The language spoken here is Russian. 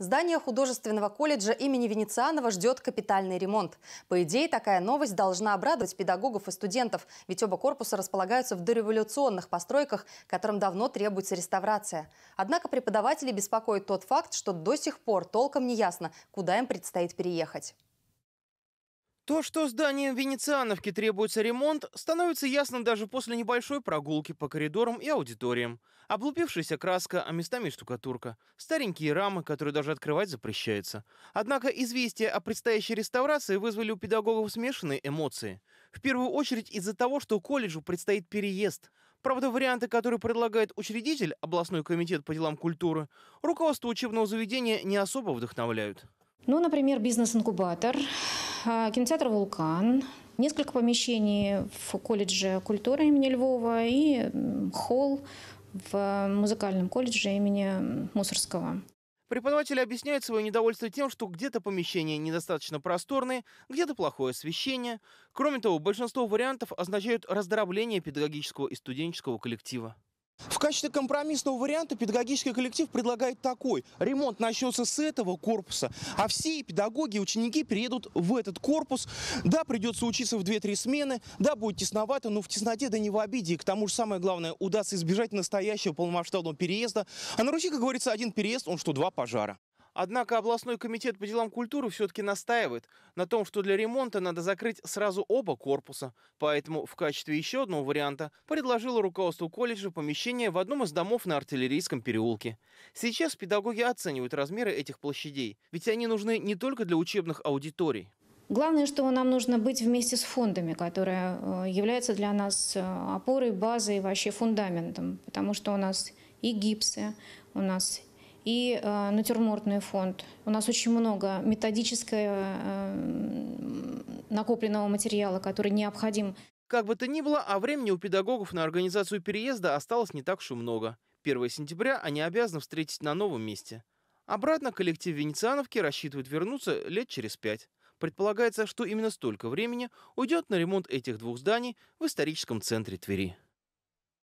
Здание художественного колледжа имени Венецианова ждет капитальный ремонт. По идее, такая новость должна обрадовать педагогов и студентов, ведь оба корпуса располагаются в дореволюционных постройках, которым давно требуется реставрация. Однако преподаватели беспокоят тот факт, что до сих пор толком не ясно, куда им предстоит переехать. То, что зданием Венециановки требуется ремонт, становится ясно даже после небольшой прогулки по коридорам и аудиториям. Облупившаяся краска, а местами штукатурка. Старенькие рамы, которые даже открывать запрещается. Однако известия о предстоящей реставрации вызвали у педагогов смешанные эмоции. В первую очередь из-за того, что колледжу предстоит переезд. Правда, варианты, которые предлагает учредитель, областной комитет по делам культуры, руководство учебного заведения не особо вдохновляют. Ну, например, бизнес-инкубатор – а, кинотеатр «Вулкан», несколько помещений в колледже культуры имени Львова и холл в музыкальном колледже имени Мусорского. Преподаватели объясняют свое недовольство тем, что где-то помещения недостаточно просторные, где-то плохое освещение. Кроме того, большинство вариантов означают раздробление педагогического и студенческого коллектива. В качестве компромиссного варианта педагогический коллектив предлагает такой. Ремонт начнется с этого корпуса, а все педагоги и ученики приедут в этот корпус. Да, придется учиться в 2-3 смены, да, будет тесновато, но в тесноте да не в обиде. И к тому же самое главное, удастся избежать настоящего полномасштабного переезда. А на Руси, как говорится, один переезд, он что, два пожара. Однако областной комитет по делам культуры все-таки настаивает на том, что для ремонта надо закрыть сразу оба корпуса. Поэтому в качестве еще одного варианта предложило руководству колледжа помещение в одном из домов на Артиллерийском переулке. Сейчас педагоги оценивают размеры этих площадей, ведь они нужны не только для учебных аудиторий. Главное, что нам нужно быть вместе с фондами, которые э, являются для нас э, опорой, базой, вообще фундаментом, потому что у нас и гипсы, у нас и э, натюрмортный фонд. У нас очень много методического э, накопленного материала, который необходим. Как бы то ни было, а времени у педагогов на организацию переезда осталось не так уж и много. 1 сентября они обязаны встретить на новом месте. Обратно коллектив Венециановки рассчитывает вернуться лет через пять. Предполагается, что именно столько времени уйдет на ремонт этих двух зданий в историческом центре Твери.